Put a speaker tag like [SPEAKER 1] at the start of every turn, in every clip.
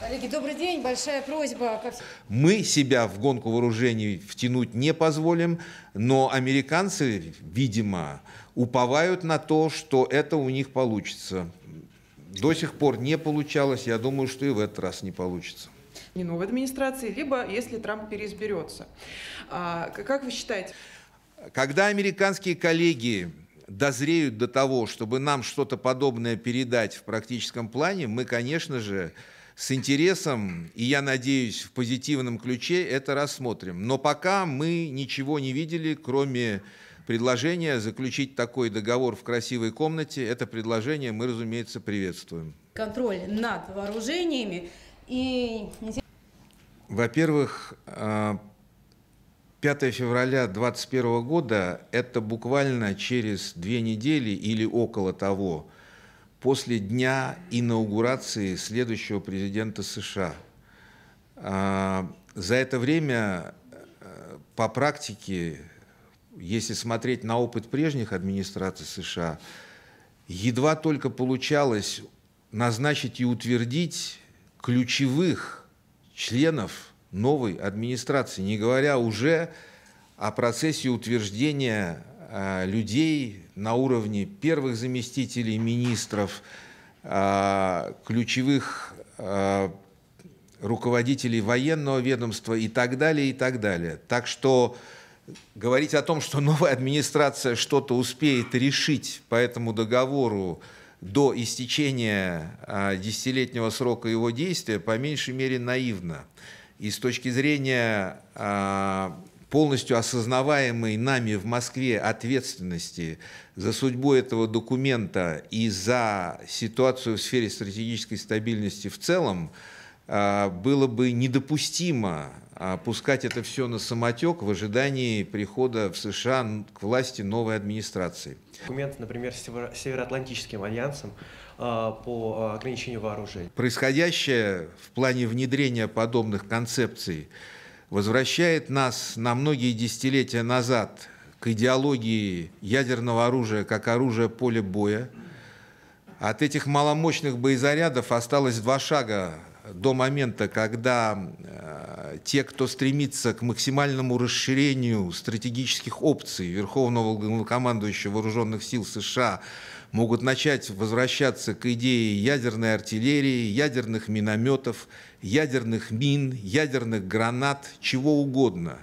[SPEAKER 1] Коллеги, добрый день. Большая просьба. Мы себя в гонку вооружений втянуть не позволим, но американцы, видимо, уповают на то, что это у них получится. До сих пор не получалось, я думаю, что и в этот раз не получится не новой администрации, либо если Трамп переизберется. А, как вы считаете? Когда американские коллеги дозреют до того, чтобы нам что-то подобное передать в практическом плане, мы, конечно же, с интересом, и я надеюсь, в позитивном ключе это рассмотрим. Но пока мы ничего не видели, кроме предложения заключить такой договор в красивой комнате. Это предложение мы, разумеется, приветствуем. Контроль над вооружениями и... Во-первых, а, 5 февраля 2021 года – это буквально через две недели или около того, после дня инаугурации следующего президента США. А, за это время э, по практике, если смотреть на опыт прежних администраций США, едва только получалось назначить и утвердить ключевых членов новой администрации, не говоря уже о процессе утверждения а, людей на уровне первых заместителей министров, а, ключевых а, руководителей военного ведомства и так далее, и так далее. Так что говорить о том, что новая администрация что-то успеет решить по этому договору до истечения десятилетнего срока его действия, по меньшей мере наивно. И с точки зрения а, полностью осознаваемой нами в Москве ответственности за судьбу этого документа и за ситуацию в сфере стратегической стабильности в целом, а, было бы недопустимо а, пускать это все на самотек в ожидании прихода в США к власти новой администрации. Документы, например, с Североатлантическим альянсом а, по а, ограничению вооружений. Происходящее в плане внедрения подобных концепций возвращает нас на многие десятилетия назад к идеологии ядерного оружия как оружия поля боя. От этих маломощных боезарядов осталось два шага до момента, когда те, кто стремится к максимальному расширению стратегических опций Верховного командующего Вооруженных сил США, могут начать возвращаться к идее ядерной артиллерии, ядерных минометов, ядерных мин, ядерных гранат, чего угодно,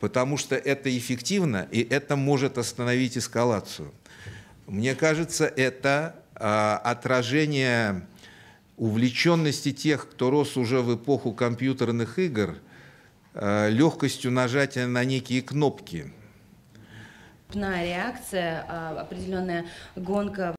[SPEAKER 1] потому что это эффективно и это может остановить эскалацию. Мне кажется, это э, отражение увлеченности тех, кто рос уже в эпоху компьютерных игр – Э, легкостью нажатия на некие кнопки. Реакция, а, определенная гонка